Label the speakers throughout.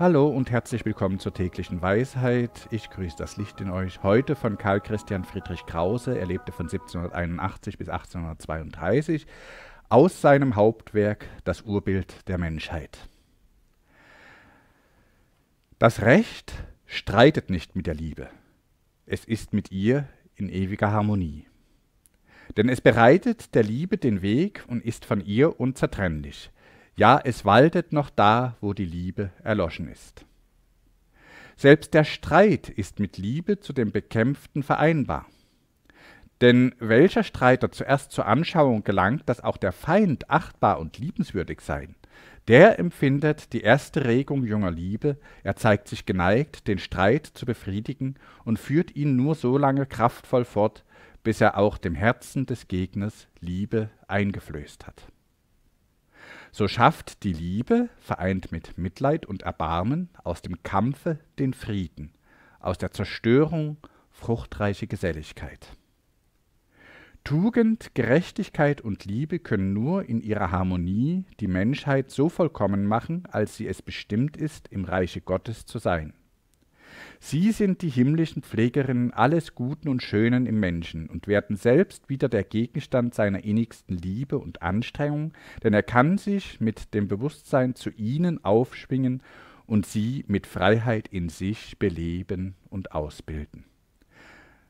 Speaker 1: Hallo und herzlich willkommen zur täglichen Weisheit. Ich grüße das Licht in euch. Heute von Karl Christian Friedrich Krause. Er lebte von 1781 bis 1832 aus seinem Hauptwerk Das Urbild der Menschheit. Das Recht streitet nicht mit der Liebe. Es ist mit ihr in ewiger Harmonie. Denn es bereitet der Liebe den Weg und ist von ihr unzertrennlich. Ja, es waltet noch da, wo die Liebe erloschen ist. Selbst der Streit ist mit Liebe zu dem Bekämpften vereinbar. Denn welcher Streiter zuerst zur Anschauung gelangt, dass auch der Feind achtbar und liebenswürdig sein, der empfindet die erste Regung junger Liebe, er zeigt sich geneigt, den Streit zu befriedigen und führt ihn nur so lange kraftvoll fort, bis er auch dem Herzen des Gegners Liebe eingeflößt hat. So schafft die Liebe, vereint mit Mitleid und Erbarmen, aus dem Kampfe den Frieden, aus der Zerstörung fruchtreiche Geselligkeit. Tugend, Gerechtigkeit und Liebe können nur in ihrer Harmonie die Menschheit so vollkommen machen, als sie es bestimmt ist, im Reiche Gottes zu sein. Sie sind die himmlischen Pflegerinnen alles Guten und Schönen im Menschen und werden selbst wieder der Gegenstand seiner innigsten Liebe und Anstrengung, denn er kann sich mit dem Bewusstsein zu ihnen aufschwingen und sie mit Freiheit in sich beleben und ausbilden.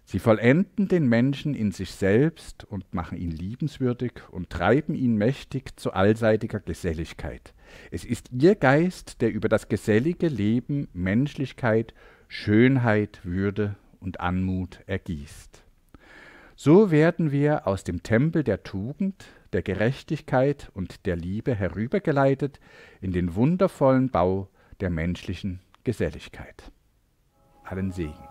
Speaker 1: Sie vollenden den Menschen in sich selbst und machen ihn liebenswürdig und treiben ihn mächtig zu allseitiger Geselligkeit. Es ist ihr Geist, der über das gesellige Leben, Menschlichkeit, Schönheit, Würde und Anmut ergießt. So werden wir aus dem Tempel der Tugend, der Gerechtigkeit und der Liebe herübergeleitet in den wundervollen Bau der menschlichen Geselligkeit. Allen Segen.